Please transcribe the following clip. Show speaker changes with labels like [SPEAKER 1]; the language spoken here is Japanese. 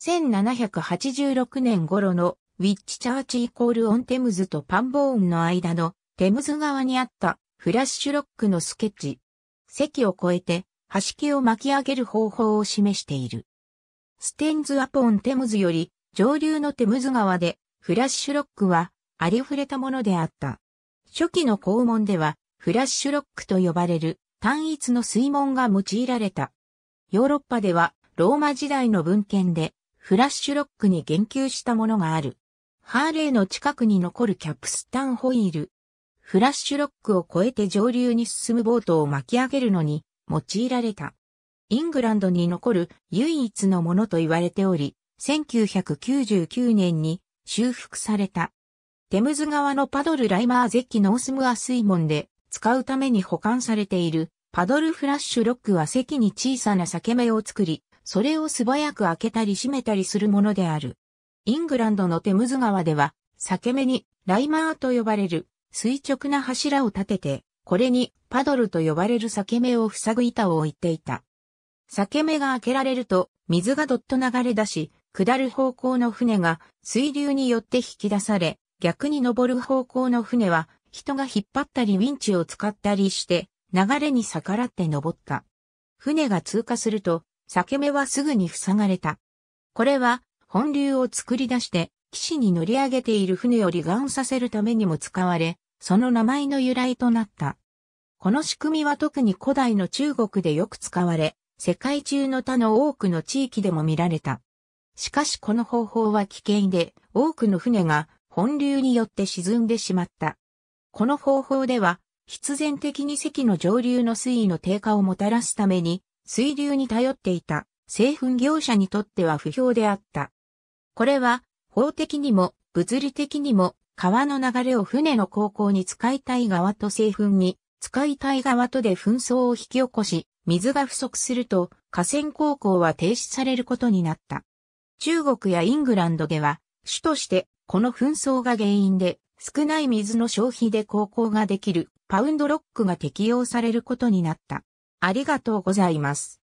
[SPEAKER 1] 1786年頃のウィッチチャーチイコールオンテムズとパンボーンの間のテムズ側にあったフラッシュロックのスケッチ。席を越えて端木を巻き上げる方法を示している。ステンズ・アポン・テムズより上流のテムズ川でフラッシュロックはありふれたものであった。初期の肛門ではフラッシュロックと呼ばれる単一の水門が用いられた。ヨーロッパではローマ時代の文献でフラッシュロックに言及したものがある。ハーレーの近くに残るキャプスタンホイール。フラッシュロックを越えて上流に進むボートを巻き上げるのに用いられた。イングランドに残る唯一のものと言われており、1999年に修復された。テムズ川のパドルライマーゼッキノースムア水門で使うために保管されているパドルフラッシュロックは席に小さな裂け目を作り、それを素早く開けたり閉めたりするものである。イングランドのテムズ川では、裂け目にライマーと呼ばれる垂直な柱を立てて、これにパドルと呼ばれる裂け目を塞ぐ板を置いていた。裂け目が開けられると水がどっと流れ出し、下る方向の船が水流によって引き出され、逆に上る方向の船は人が引っ張ったりウィンチを使ったりして流れに逆らって登った。船が通過すると裂け目はすぐに塞がれた。これは、本流を作り出して、岸に乗り上げている船を離岸させるためにも使われ、その名前の由来となった。この仕組みは特に古代の中国でよく使われ、世界中の他の多くの地域でも見られた。しかしこの方法は危険で、多くの船が本流によって沈んでしまった。この方法では、必然的に石の上流の水位の低下をもたらすために、水流に頼っていた製粉業者にとっては不評であった。これは法的にも物理的にも川の流れを船の航行に使いたい側と製粉に使いたい側とで紛争を引き起こし、水が不足すると河川航行は停止されることになった。中国やイングランドでは主としてこの紛争が原因で少ない水の消費で航行ができるパウンドロックが適用されることになった。ありがとうございます。